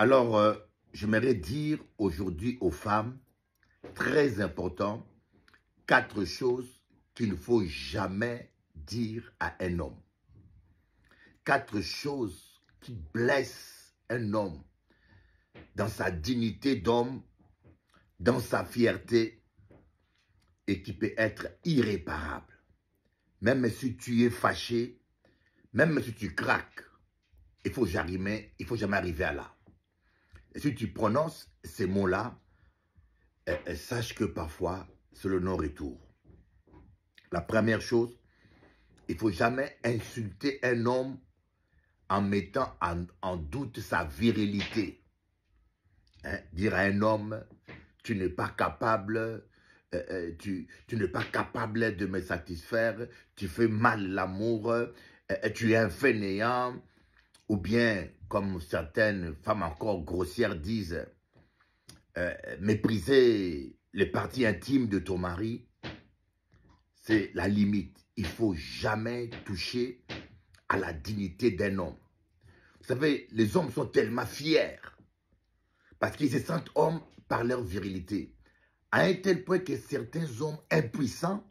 Alors, euh, j'aimerais dire aujourd'hui aux femmes, très important, quatre choses qu'il ne faut jamais dire à un homme. Quatre choses qui blessent un homme dans sa dignité d'homme, dans sa fierté, et qui peut être irréparable. Même si tu es fâché, même si tu craques, il faut jamais, il faut jamais arriver à là si tu prononces ces mots-là, eh, eh, sache que parfois, c'est le non-retour. La première chose, il ne faut jamais insulter un homme en mettant en, doute sa virilité. Hein, dire à un homme, tu n'es pas capable, euh, euh, tu, n'es pas capable de me satisfaire, tu fais mal l'amour, euh, tu es un fainéant, ou bien, comme certaines femmes encore grossières disent, euh, mépriser les parties intimes de ton mari, c'est la limite. Il faut jamais toucher à la dignité d'un homme. Vous savez, les hommes sont tellement fiers parce qu'ils se sentent hommes par leur virilité. À un tel point que certains hommes impuissants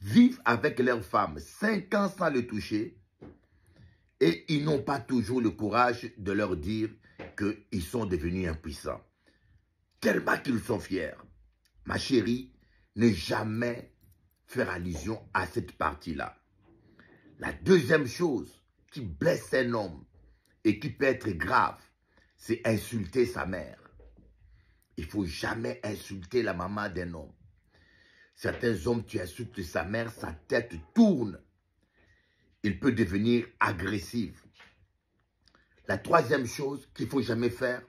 vivent avec leurs femmes cinq ans sans le toucher et ils n'ont pas toujours le courage de leur dire qu'ils sont devenus impuissants. Tellement qu'ils sont fiers. Ma chérie, ne jamais faire allusion à cette partie-là. La deuxième chose qui blesse un homme et qui peut être grave, c'est insulter sa mère. Il faut jamais insulter la maman d'un homme. Certains hommes, tu insultes sa mère, sa tête tourne il peut devenir agressif. La troisième chose qu'il ne faut jamais faire,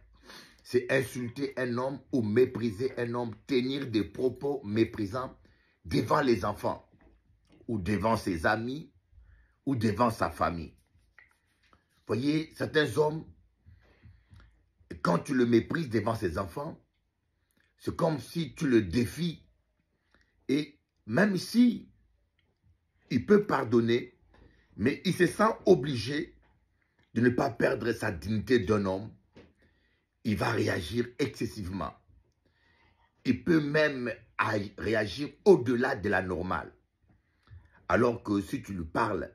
c'est insulter un homme ou mépriser un homme, tenir des propos méprisants devant les enfants ou devant ses amis ou devant sa famille. Voyez, certains hommes, quand tu le méprises devant ses enfants, c'est comme si tu le défies. Et même si il peut pardonner, mais il se sent obligé de ne pas perdre sa dignité d'un homme. Il va réagir excessivement. Il peut même réagir au-delà de la normale. Alors que si tu lui parles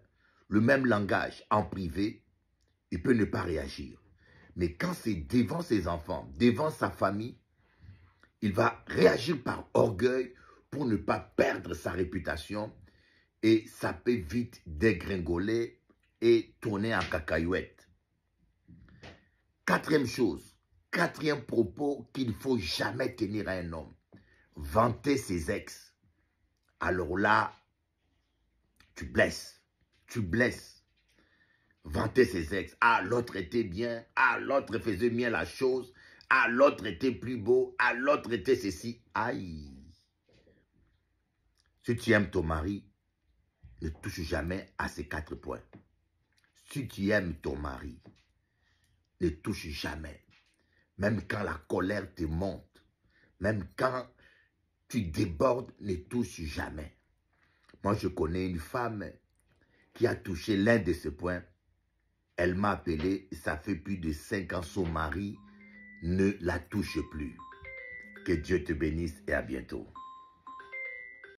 le même langage en privé, il peut ne pas réagir. Mais quand c'est devant ses enfants, devant sa famille, il va réagir par orgueil pour ne pas perdre sa réputation et ça peut vite dégringoler et tourner en cacahuète. Quatrième chose, quatrième propos qu'il ne faut jamais tenir à un homme. Vanter ses ex. Alors là, tu blesses, tu blesses. Vanter ses ex. Ah, l'autre était bien, ah, l'autre faisait bien la chose, ah, l'autre était plus beau, ah, l'autre était ceci. Aïe. Si tu aimes ton mari, ne touche jamais à ces quatre points. Si tu aimes ton mari, ne touche jamais. Même quand la colère te monte, même quand tu débordes, ne touche jamais. Moi, je connais une femme qui a touché l'un de ces points. Elle m'a appelé, ça fait plus de cinq ans, son mari ne la touche plus. Que Dieu te bénisse et à bientôt.